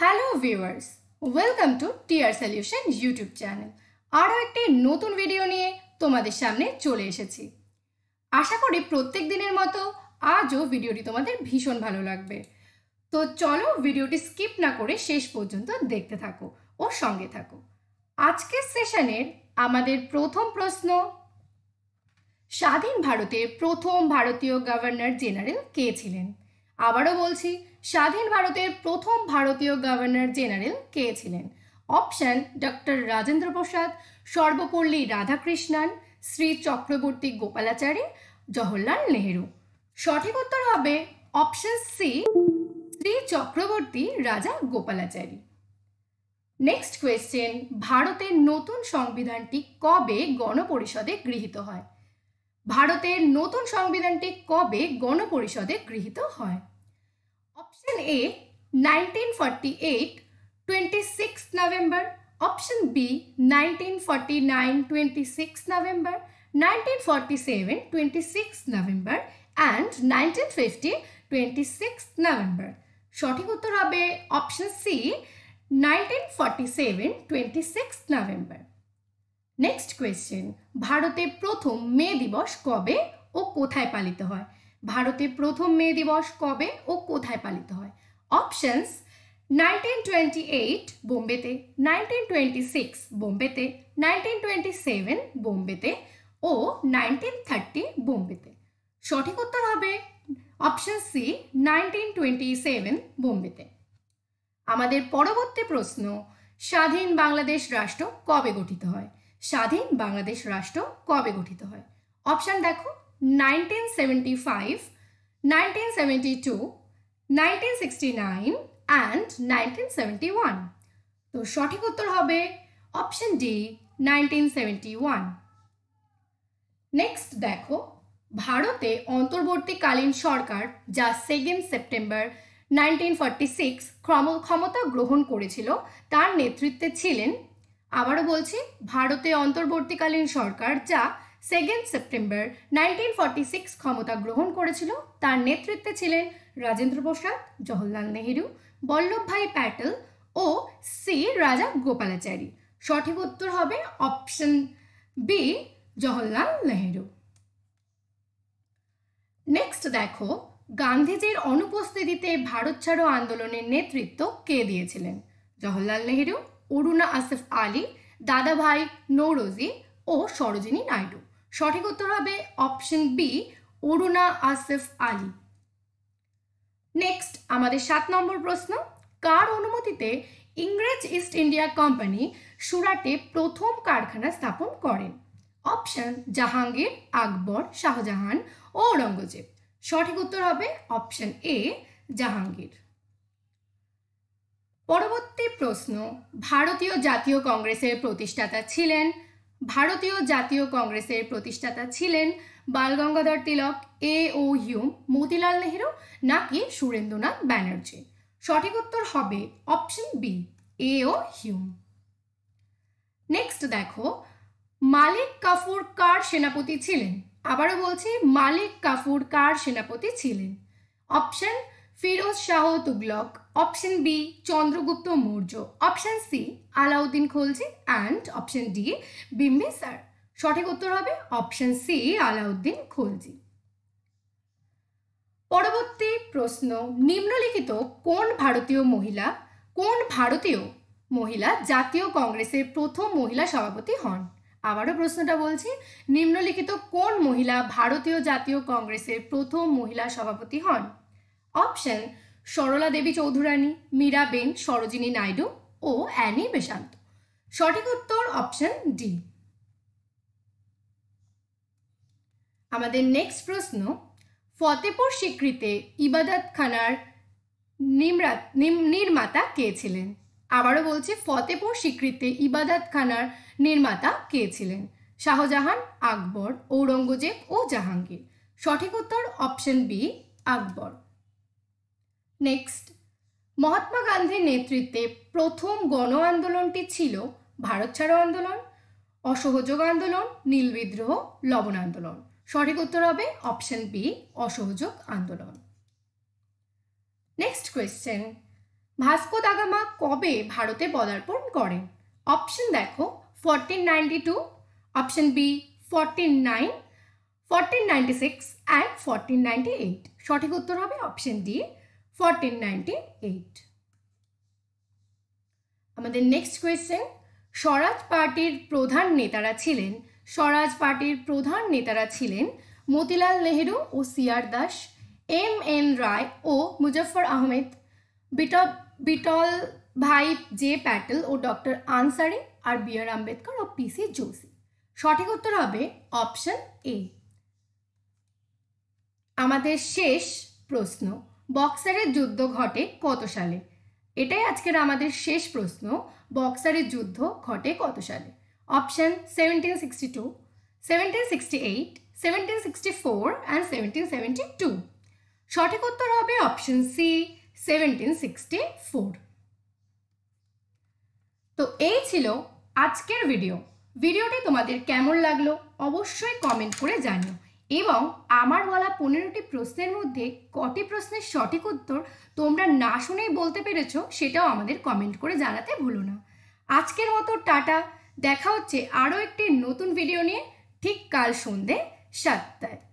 hello viewers welcome to T R solution YouTube channel আরও একটি নতুন ভিডিও নিয়ে তোমাদের সামনে চলে এসেছি আশা করি প্রত্যেক দিনের মতো আজও ভিডিওটি তোমাদের ভীষণ ভালো লাগবে তো চলো ভিডিওটি স্কিপ না করে শেষ পর্যন্ত দেখতে থাকো ও সঙ্গে থাকো আজকের সেশনের আমাদের প্রথম প্রশ্ন স্বাধীন ভারতের প্রথম ভারতীয় গভর্নর জেনারেল কে ছিলেন আবারও বলছি স্বাধীন ভারতের প্রথম ভারতীয় গভর্নর জেনারেল কে ছিলেন অপশন ডক্টর রাজেন্দ্র প্রসাদ সর্বপল্লী রাধাকৃষ্ণন শ্রী চক্রবর্তী গোপালাচারী জওহরলাল নেহেরু সঠিক উত্তর হবে অপশন সি শ্রী চক্রবর্তী রাজা গোপালাচারী নেক্সট কোয়েশ্চেন ভারতের নতুন সংবিধানটি কবে গণপরিষদে গৃহীত হয় ভারতের নতুন সংবিধানটি কবে গণপরিষদে গৃহীত হয় option A nineteen forty eight twenty six November option B nineteen forty nine twenty six November nineteen forty seven twenty six November and nineteen fifty twenty six November সঠিক উত্তর হবে option C nineteen forty seven twenty six November next question ভারতে প্রথম মে দিবস কবে ও কোথায় পালিত হয় ভারতে প্রথম মে দিবস কবে ও কোথায় পালিত হয় অপশনস নাইনটিন টোয়েন্টি এইট বোম্বেতে নাইনটিন টোয়েন্টি সিক্স বোম্বেতে নাইনটিন টোয়েন্টি সেভেন বোম্বেতে ও নাইনটিন থার্টি বোম্বেতে সঠিক উত্তর হবে option C nineteen twenty seven বোম্বেতে আমাদের পরবর্তী প্রশ্ন স্বাধীন বাংলাদেশ রাষ্ট্র কবে গঠিত হয় স্বাধীন বাংলাদেশ রাষ্ট্র কবে গঠিত হয় অপশান দেখো 1975, 1972, 1969 অ্যান্ড 1971 তো সঠিক উত্তর হবে অপশন ডি 1971 নেক্সট দেখো ভারতে অন্তর্বর্তীকালীন সরকার যা সেকেন্ড সেপ্টেম্বর নাইনটিন সিক্স ক্ষমতা গ্রহণ করেছিল তার নেতৃত্বে ছিলেন আবারও বলছি ভারতে অন্তর্বর্তীকালীন সরকার যা second September nineteen forty six ক্ষমতা গ্রহণ করেছিল তার নেতৃত্বে ছিলেন রাজেন্দ্র প্রসাদ জওহরলাল নেহেরু বল্লভভাই প্যাটেল ও সি রাজা গোপালাচারী সঠিক উত্তর হবে option B Jawaharlal Nehru next দেখো গান্ধীজির অনুপস্থিতিতে ভারত ছাড়ো আন্দোলনের নেতৃত্ব কে দিয়েছিলেন জওহরলাল নেহেরু অরুণা আসিফ আলী দাদাভাই নৌরজি ও সরোজিনী নাইডু সঠিক উত্তর হবে option B Aruna Asaf Ali next আমাদের সাত নম্বর প্রশ্ন কার অনুমতিতে ইংরেজ ইস্ট ইন্ডিয়া কোম্পানি সুরাটে প্রথম কারখানা স্থাপন করেন অপশন জাহাঙ্গীর আকবর শাহজাহান ও ঔরঙ্গজেব সঠিক উত্তর হবে অপশন এ জাহাঙ্গীর পরবর্তী প্রশ্ন ভারতীয় জাতীয় কংগ্রেসের প্রতিষ্ঠাতা ছিলেন ভারতীয় জাতীয় কংগ্রেসের প্রতিষ্ঠাতা ছিলেন Balgangadhar Tilak A O Hume Motilal Nehru নাকি সুরেন্দ্রনাথ ব্যানার্জি সঠিক উত্তর হবে option B A O Hume next দেখো মালিক কাফুর কার সেনাপতি ছিলেন আবারও বলছি মালিক কাফুর কার সেনাপতি ছিলেন option Firoz Shah Tughlaq option B Chandragupta Maurya option C Alauddin Khalji and option D sir সঠিক উত্তর হবে অপশন সি আলাউদ্দিন খলজি পরবর্তী প্রশ্ন নিম্নলিখিত কোন ভারতীয় মহিলা কোন ভারতীয় মহিলা জাতীয় কংগ্রেসের প্রথম মহিলা সভাপতি হন আবারও প্রশ্নটা বলছি নিম্নলিখিত কোন মহিলা ভারতীয় জাতীয় কংগ্রেসের প্রথম মহিলা সভাপতি হন অপশন সরলা দেবী চৌধুরানী মীরা বেন সরোজিনী নাইডু ও অ্যানি বেশান্ত সঠিক উত্তর অপশন ডি আমাদের নেক্সট প্রশ্ন ফতেপুর স্বীকৃতে ইবাদত খানার নির্মাতা কে ছিলেন আবারও বলছি ফতেপুর স্বীকৃতে ইবাদত খানার নির্মাতা কে ছিলেন শাহজাহান আকবর ঔরঙ্গজেব ও জাহাঙ্গীর সঠিক উত্তর option B Akbar next Mahatma গান্ধীর নেতৃত্বে প্রথম গণ আন্দোলনটি ছিল ভারত ছাড়ো আন্দোলন অসহযোগ আন্দোলন নীল বিদ্রোহ লবণ আন্দোলন সঠিক উত্তর হবে অপশন বি অসহযোগ আন্দোলন নেক্সট কোয়েশ্চেন ভাস্কো দাগামা কবে ভারতে পদার্পণ করেন অপশন দেখো fourteen ninety two option B fourteen nine fourteen ninety six and fourteen ninety eight সঠিক উত্তর হবে option D fourteen ninety eight আমাদের নেক্সট কোয়েশ্চেন স্বরাজ পার্টির প্রধান নেতারা ছিলেন স্বরাজ পার্টির প্রধান নেতারা ছিলেন মতিলাল নেহেরু ও C R Das M N Roy ও মুজফর আহমেদ বিটল বিটল ভাই জে প্যাটেল ও ডক্টর আনসারি আর বি আর আম্বেদকর ও পিসি জোশি সঠিক উত্তর হবে অপশন এ আমাদের শেষ প্রশ্ন বক্সারের যুদ্ধ ঘটে কত সালে এটাই আজকের আমাদের শেষ প্রশ্ন বক্সারের যুদ্ধ ঘটে কত সালে option seventeen sixty two seventeen sixty eight seventeen sixty four and seventeen seventy two সঠিক উত্তর হবে option C seventeen sixty four তো এই ছিল আজকের ভিডিও ভিডিওটি তোমাদের কেমন লাগলো অবশ্যই কমেন্ট করে জানিও এবং আমার বলা পনেরোটি প্রশ্নের মধ্যে কটি প্রশ্নের সঠিক উত্তর তোমরা না শুনেই বলতে পেরেছ সেটাও আমাদের কমেন্ট করে জানাতে ভুলো না আজকের মতো টাটা দেখা হচ্ছে আরও একটি নতুন ভিডিও নিয়ে ঠিক কাল সন্ধে সাতটায়